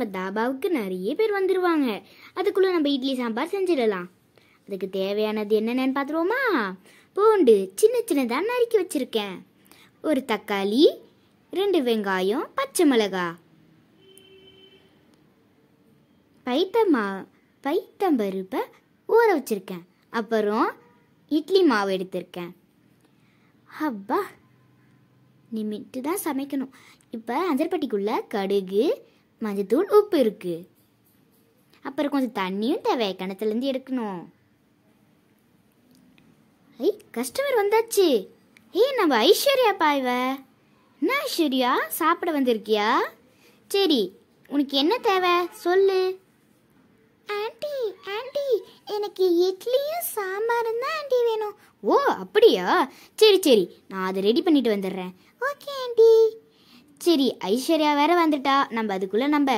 நம்ம தாபாவுக்கு நிறைய பேர் வந்துடுவாங்க அதுக்குள்ளே நம்ம இட்லி சாம்பார் செஞ்சிடலாம் அதுக்கு தேவையானது என்னென்னு பார்த்துருவோமா பூண்டு சின்ன சின்னதாக நறுக்கி வச்சுருக்கேன் ஒரு தக்காளி ரெண்டு வெங்காயம் பச்சை மிளகா பைத்தமா பைத்தம்பருப்பை ஊற வச்சுருக்கேன் அப்புறம் இட்லி மாவு எடுத்திருக்கேன் அப்பா நிமிட்டு தான் சமைக்கணும் இப்போ அஞ்சற்பட்டிக்குள்ளே கடுகு மஞ்சத்தூள் உப்பு இருக்குது அப்புறம் கொஞ்சம் தண்ணியும் தேவை கிணத்துலேருந்து எடுக்கணும் ஐ கஸ்டமர் வந்தாச்சு ஏய் நம்ம ஐஸ்வர்யா பாய்வ என்ன ஐஸ்வர்யா சாப்பிட வந்திருக்கியா சரி உனக்கு என்ன தேவை சொல்லு ஆண்டி ஆண்டி எனக்கு இட்லியும் சாம்பாரும் தான் ஆண்டி வேணும் ஓ அப்படியா சரி சரி நான் அதை ரெடி பண்ணிட்டு வந்துடுறேன் ஓகே ஆண்டி சரி ஐஸ்வர்யா வேற வந்துட்டா நம்ம அதுக்குள்ளே நம்ம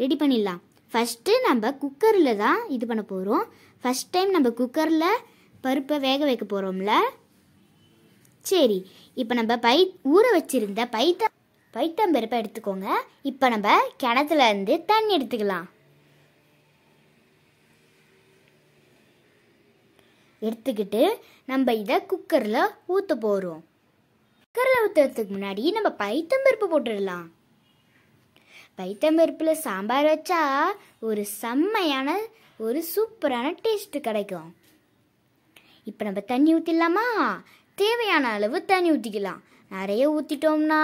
ரெடி பண்ணிடலாம் ஃபஸ்ட்டு நம்ம குக்கரில் தான் இது பண்ண போகிறோம் ஃபஸ்ட் டைம் நம்ம குக்கரில் பருப்பை வேக வைக்க போகிறோம்ல சரி இப்போ நம்ம பை ஊற வச்சுருந்த பைத்த பைத்தம்பருப்பை எடுத்துக்கோங்க இப்போ நம்ம கிணத்துல இருந்து தண்ணி எடுத்துக்கலாம் எடுத்துக்கிட்டு நம்ம இதை குக்கரில் ஊற்ற போகிறோம் சர்க்கரை ஊற்றுறதுக்கு முன்னாடி நம்ம பைத்தம்பருப்பு போட்டுடலாம் பைத்தம்பருப்பில் சாம்பார் வச்சா ஒரு செம்மையான ஒரு சூப்பரான டேஸ்ட்டு கிடைக்கும் இப்போ நம்ம தண்ணி ஊற்றிடலாமா தேவையான அளவு தண்ணி ஊற்றிக்கலாம் நிறைய ஊற்றிட்டோம்னா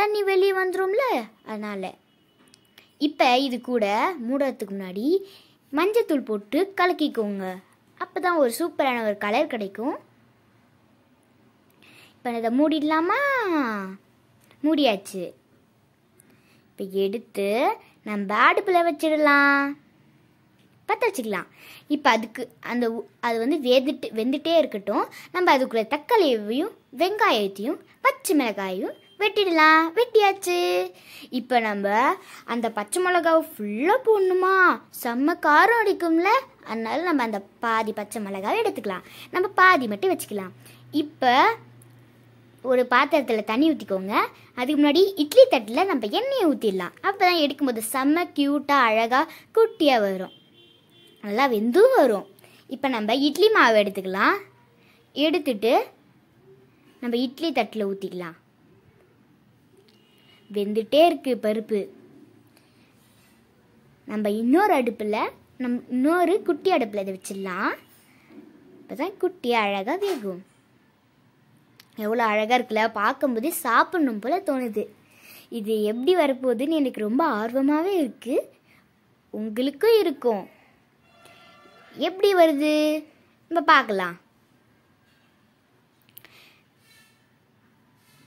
தண்ணி வெளியே வந்துடும்ல அதனால் இப்போ இது கூட மூடுறதுக்கு முன்னாடி மஞ்சத்தூள் போட்டு கலக்கிக்கோங்க அப்போ தான் ஒரு சூப்பரான ஒரு கலர் கிடைக்கும் இப்போ இதை மூடிடலாமா மூடியாச்சு இப்போ எடுத்து நம்ம அடுப்பில் வச்சிடலாம் பற்ற வச்சுக்கலாம் இப்போ அதுக்கு அந்த அது வந்து வெந்துட்டு வெந்துட்டே இருக்கட்டும் நம்ம அதுக்குள்ளே தக்காளியையும் வெங்காயத்தையும் பச்சை மிளகாயும் வெட்டிடலாம் வெட்டியாச்சு இப்போ நம்ம அந்த பச்சை மிளகாவை ஃபுல்லாக போடணுமா செம்ம காரம் அடிக்கும்ல அதனால நம்ம அந்த பாதி பச்சை மிளகாவை எடுத்துக்கலாம் நம்ம பாதி மட்டும் வச்சுக்கலாம் இப்போ ஒரு பாத்திரத்தில் தண்ணி ஊற்றிக்கோங்க அதுக்கு முன்னாடி இட்லி தட்டில் நம்ம எண்ணெயை ஊற்றிடலாம் அப்போ தான் எடுக்கும்போது செம்ம க்யூட்டாக அழகாக குட்டியாக வரும் நல்லா வெந்தும் வரும் இப்போ நம்ம இட்லி மாவு எடுத்துக்கலாம் எடுத்துட்டு நம்ம இட்லி தட்டில் ஊற்றிக்கலாம் வெந்துட்டே இருக்குது பருப்பு நம்ம இன்னொரு அடுப்பில் நம் இன்னொரு குட்டி அடுப்பில் இதை வச்சிடலாம் இப்போ தான் குட்டியாக அழகாக வேகும் எவ்வளோ அழகாக இருக்குல்ல பார்க்கும்போது சாப்பிட்ணும் போல் தோணுது இது எப்படி வரப்போகுதுன்னு எனக்கு ரொம்ப ஆர்வமாகவே இருக்குது உங்களுக்கும் இருக்கும் எப்படி வருது நம்ம பார்க்கலாம்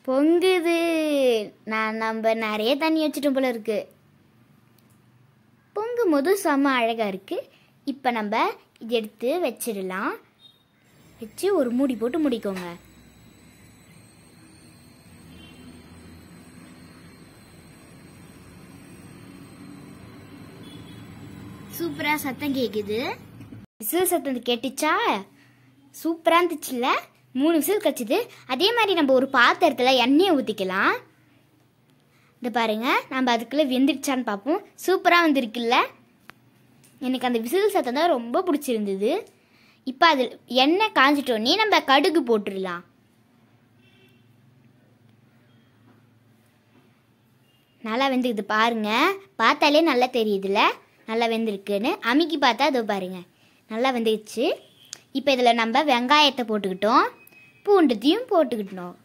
பொங்குது நான் நம்ம நிறைய தண்ணி வச்சுட்டோம் போல இருக்கு பொங்கும் போது செம்ம அழகாக இருக்குது இப்போ நம்ம இது எடுத்து வச்சிடலாம் வச்சு ஒரு மூடி போட்டு முடிக்கோங்க சூப்பரா சத்தம் கேக்குது விசில் சத்தம் கேட்டுச்சா சூப்பரா இருந்துச்சுல்ல மூணு விசில் கச்சுது அதே மாதிரி நம்ம ஒரு பாத்திரத்துல எண்ணெயை ஊத்திக்கலாம் இந்த பாருங்க நம்ம அதுக்குள்ள வெந்துடுச்சான்னு பார்ப்போம் சூப்பரா வந்திருக்குல்ல எனக்கு அந்த விசில் சத்தம் தான் ரொம்ப பிடிச்சிருந்தது இப்போ அது எண்ணெய் காஞ்சிட்டோடனே நம்ம கடுகு போட்டுடலாம் நல்லா வெந்துக்குது பாருங்க பார்த்தாலே நல்லா தெரியுதுல்ல நல்லா வெந்திருக்குன்னு அமுக்கி பார்த்தா அதோ பாருங்க நல்லா வெந்துச்சு இப்போ இதில் நம்ம வெங்காயத்தை போட்டுக்கிட்டோம் பூண்டுத்தையும் போட்டுக்கிட்டோம்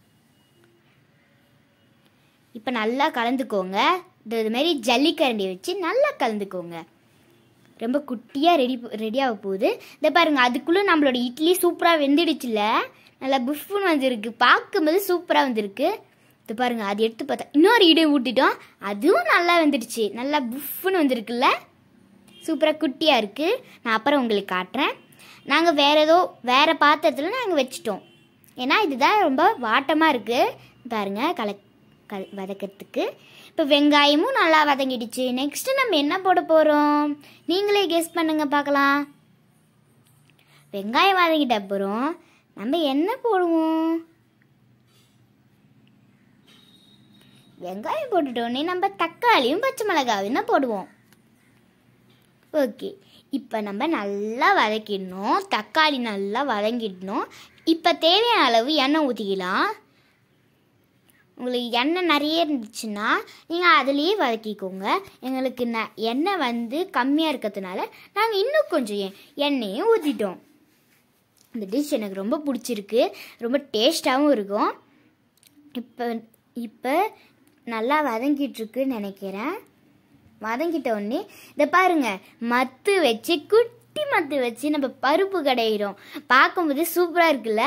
இப்போ நல்லா கலந்துக்கோங்க இது இதுமாரி ஜல்லிக்கரண்டி வச்சு நல்லா கலந்துக்கோங்க ரொம்ப குட்டியாக ரெடி ரெடியாக போகுது இதை பாருங்கள் அதுக்குள்ளே நம்மளோட இட்லி சூப்பராக வெந்துடுச்சுல நல்லா புஃப்னு வந்துருக்கு பார்க்கும்போது சூப்பராக வந்திருக்கு இது பாருங்கள் அது எடுத்து பார்த்தா இன்னொரு இடம் ஊட்டிட்டோம் அதுவும் நல்லா வந்துடுச்சு நல்லா புஃப்னு வந்துருக்குல்ல சூப்பராக குட்டியாக இருக்குது நான் அப்புறம் உங்களுக்கு காட்டுறேன் நாங்கள் வேறு ஏதோ வேறு பாத்திரத்தில் நாங்கள் வச்சுட்டோம் ஏன்னா இதுதான் ரொம்ப வாட்டமாக இருக்குது பாருங்கள் கல கல் வதக்கிறதுக்கு இப்போ வெங்காயமும் நல்லா வதங்கிடுச்சு நெக்ஸ்ட்டு நம்ம என்ன போட போகிறோம் நீங்களே கெஸ் பண்ணுங்கள் பார்க்கலாம் வெங்காயம் வதங்கிட்ட அப்புறம் நம்ம என்ன போடுவோம் வெங்காயம் போட்டுட்டோன்னே நம்ம தக்காளியும் பச்சை மிளகாவும் தான் போடுவோம் ஓகே இப்போ நம்ம நல்லா வதக்கிடணும் தக்காளி நல்லா வதங்கிடணும் இப்போ தேவையான அளவு எண்ணெய் ஊற்றிக்கலாம் உங்களுக்கு எண்ணெய் நிறைய இருந்துச்சுன்னா நீங்கள் அதுலேயே வதக்கிக்கோங்க எங்களுக்கு ந எண்ணெய் வந்து கம்மியாக இருக்கிறதுனால நாங்கள் இன்னும் கொஞ்சம் எண்ணெயும் ஊற்றிட்டோம் இந்த டிஷ் எனக்கு ரொம்ப பிடிச்சிருக்கு ரொம்ப டேஸ்ட்டாகவும் இருக்கும் இப்போ இப்போ நல்லா வதங்கிட்டுருக்குன்னு நினைக்கிறேன் வதங்கிட்ட உடனே இதை பாருங்க மத்து வச்சு குட்டி மத்து வச்சு நம்ம பருப்பு கடையிடும் பார்க்கும்போது சூப்பராக இருக்குல்ல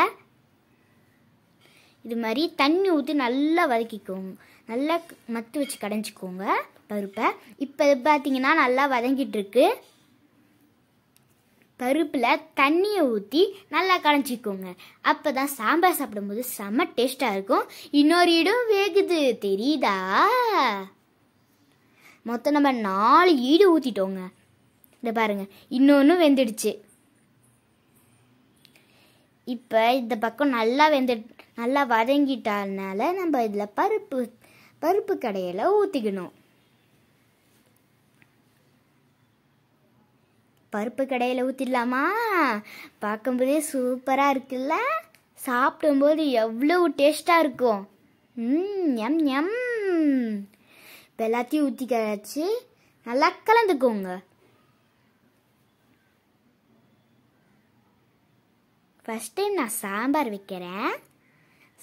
இது மாதிரி தண்ணி ஊற்றி நல்லா வதக்கிக்கோங்க நல்லா மத்து வச்சு கடைஞ்சிக்கோங்க பருப்பை இப்போ பார்த்தீங்கன்னா நல்லா வதங்கிட்டுருக்கு பருப்பில் தண்ணியை ஊற்றி நல்லா கடைஞ்சிக்கோங்க அப்போ தான் சாம்பார் சாப்பிடும்போது செம்ம டேஸ்ட்டாக இருக்கும் இன்னொரு இடம் வேகுது தெரியுதா மொத்தம் நம்ம நாலு ஈடு ஊற்றிட்டோங்க இதை பாருங்கள் இன்னொன்று வெந்துடுச்சு இப்போ இந்த பக்கம் நல்லா வெந்து நல்லா வதங்கிட்டனால நம்ம இதில் பருப்பு பருப்பு கடையில் ஊற்றிக்கணும் பருப்பு கடையில் ஊற்றிடலாமா பார்க்கும்போதே சூப்பராக இருக்குல்ல சாப்பிடும்போது எவ்வளோ டேஸ்ட்டாக இருக்கும் ம் எம் எம் இப்போ எல்லாத்தையும் ஊற்றி கழிச்சு நல்லா கலந்துக்கோங்க ஃபஸ்ட் டைம் நான் சாம்பார் வைக்கிறேன்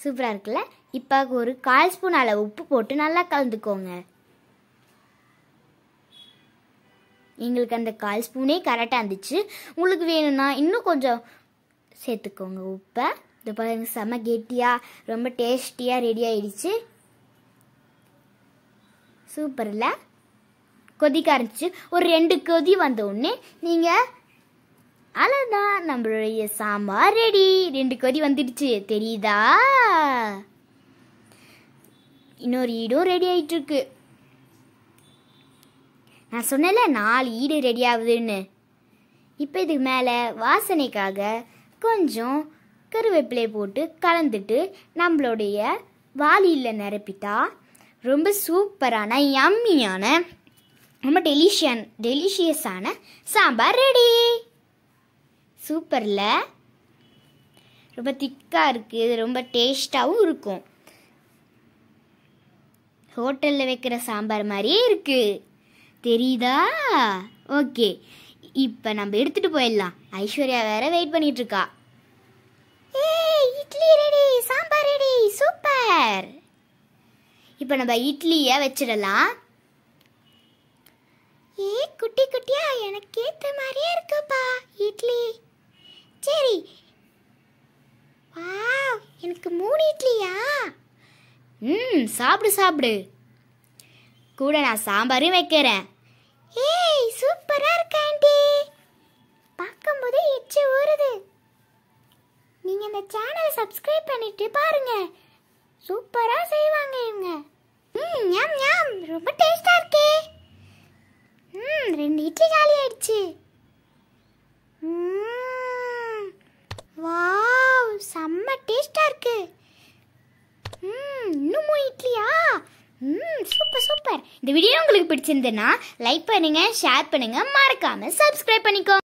சூப்பராக இருக்குல்ல இப்போ ஒரு கால் ஸ்பூன் அளவு உப்பு போட்டு நல்லா கலந்துக்கோங்க எங்களுக்கு அந்த கால் ஸ்பூனே கரெக்டாக இருந்துச்சு உங்களுக்கு வேணும்னா இன்னும் கொஞ்சம் சேர்த்துக்கோங்க உப்பை இந்த பாருங்க செம்ம கெட்டியாக ரொம்ப டேஸ்டியாக ரெடி ஆயிடுச்சு சூப்பரில் கொதிக்க ஆரம்பிச்சு ஒரு ரெண்டு கொதி வந்த உடனே நீங்கள் அவ்வளோதான் நம்மளுடைய சாம்பார் ரெடி ரெண்டு கொதி வந்துடுச்சு தெரியுதா இன்னொரு ஈடும் ரெடி ஆகிட்டுருக்கு நான் சொன்னல நாலு ஈடு ரெடி ஆகுதுன்னு இப்போ இதுக்கு மேலே வாசனைக்காக கொஞ்சம் கருவேப்பிலை போட்டு கலந்துட்டு நம்மளுடைய வாளியில் நிரப்பிட்டா ரொம்ப சூப்பரான யம்மியான ரொம்ப டெலிஷியன் டெலிஷியஸான சாம்பார் ரெடி சூப்பரில் ரொம்ப திக்காக இருக்குது ரொம்ப டேஸ்ட்டாகவும் இருக்கும் ஹோட்டலில் வைக்கிற சாம்பார் மாதிரியே இருக்குது தெரியுதா ஓகே இப்போ நம்ம எடுத்துகிட்டு போயிடலாம் ஐஸ்வர்யா வேற வெயிட் பண்ணிகிட்ருக்கா ஏ idli ready sambar ready super இப்போ நம்ம இட்லியை வச்சிடலாம் ஏ குட்டி குட்டியா எனக்கு ஏற்ற மாதிரியே இருக்குப்பா இட்லி சரி வாவ் எனக்கு மூணு இட்லியா ம் சாப்பிடு சாப்பிடு கூட நான் சாம்பாரும் வைக்கிறேன் ஏய் சூப்பரா இருக்கு ஆண்டி பார்க்கும்போது எச்சு ஊறுது நீங்க இந்த சேனலை சப்ஸ்கிரைப் பண்ணிட்டு பாருங்க சூப்பரா செய்வாங்க இவங்க ம் யம் யம் ரொம்ப டேஸ்டா இருக்கே ம் ரெண்டு இட்லி காலி ஆயிடுச்சு வாவ் செம்ம டேஸ்டா இருக்கு ம் இன்னும் மூணு இட்லியா ம் சூப்பர் சூப்பர் இந்த வீடியோ உங்களுக்கு பிடிச்சிருந்ததுன்னா லைக் பண்ணுங்க ஷேர் பண்ணுங்க மறக்காம சப்ஸ்கிரைப் பண்ணிக்கோ